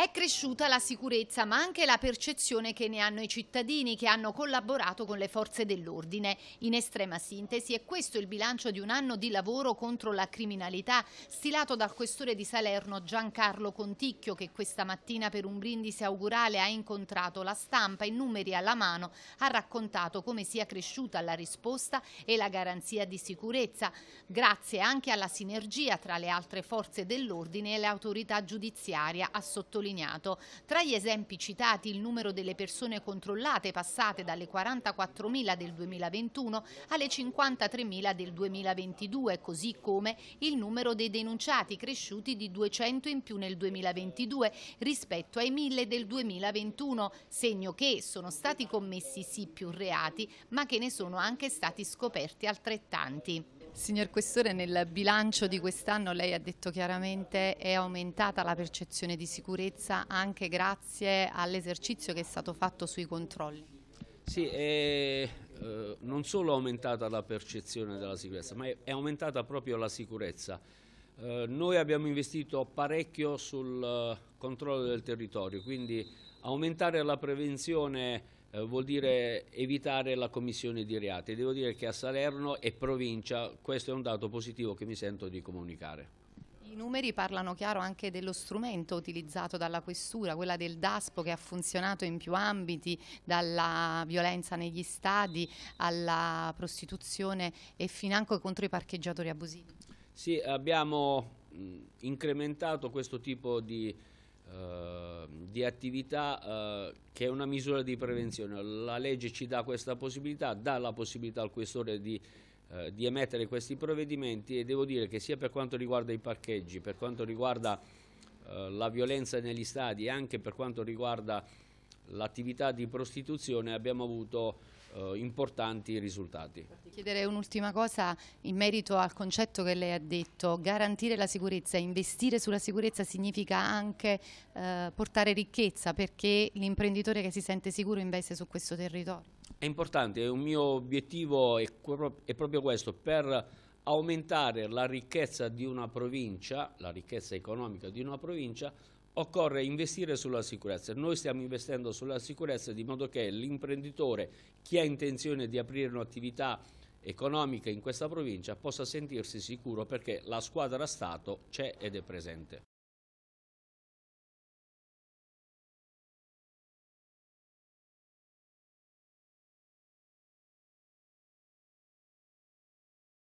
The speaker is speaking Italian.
È cresciuta la sicurezza ma anche la percezione che ne hanno i cittadini che hanno collaborato con le forze dell'ordine. In estrema sintesi è questo il bilancio di un anno di lavoro contro la criminalità stilato dal questore di Salerno Giancarlo Conticchio che questa mattina per un brindisi augurale ha incontrato la stampa in numeri alla mano, ha raccontato come sia cresciuta la risposta e la garanzia di sicurezza grazie anche alla sinergia tra le altre forze dell'ordine e l'autorità giudiziaria ha sottolineato sottolineato. Tra gli esempi citati il numero delle persone controllate passate dalle 44.000 del 2021 alle 53.000 del 2022, così come il numero dei denunciati cresciuti di 200 in più nel 2022 rispetto ai 1.000 del 2021, segno che sono stati commessi sì più reati ma che ne sono anche stati scoperti altrettanti. Signor Questore, nel bilancio di quest'anno lei ha detto chiaramente che è aumentata la percezione di sicurezza anche grazie all'esercizio che è stato fatto sui controlli. Sì, è eh, non solo è aumentata la percezione della sicurezza, ma è, è aumentata proprio la sicurezza. Eh, noi abbiamo investito parecchio sul uh, controllo del territorio, quindi aumentare la prevenzione eh, vuol dire evitare la commissione di reati. Devo dire che a Salerno e provincia questo è un dato positivo che mi sento di comunicare. I numeri parlano chiaro anche dello strumento utilizzato dalla questura, quella del DASPO che ha funzionato in più ambiti, dalla violenza negli stadi alla prostituzione e financo contro i parcheggiatori abusivi. Sì, abbiamo incrementato questo tipo di Ehm, di attività eh, che è una misura di prevenzione. La legge ci dà questa possibilità, dà la possibilità al questore di, eh, di, emettere questi provvedimenti e devo dire che sia per quanto riguarda i parcheggi, per quanto riguarda eh, la violenza negli stadi, e anche per quanto riguarda l'attività di prostituzione abbiamo avuto eh, importanti risultati. Chiedere un'ultima cosa in merito al concetto che lei ha detto, garantire la sicurezza, investire sulla sicurezza significa anche eh, portare ricchezza perché l'imprenditore che si sente sicuro investe su questo territorio. È importante, è un mio obiettivo è, è proprio questo, per aumentare la ricchezza di una provincia, la ricchezza economica di una provincia, occorre investire sulla sicurezza. Noi stiamo investendo sulla sicurezza di modo che l'imprenditore, chi ha intenzione di aprire un'attività economica in questa provincia, possa sentirsi sicuro perché la squadra Stato c'è ed è presente.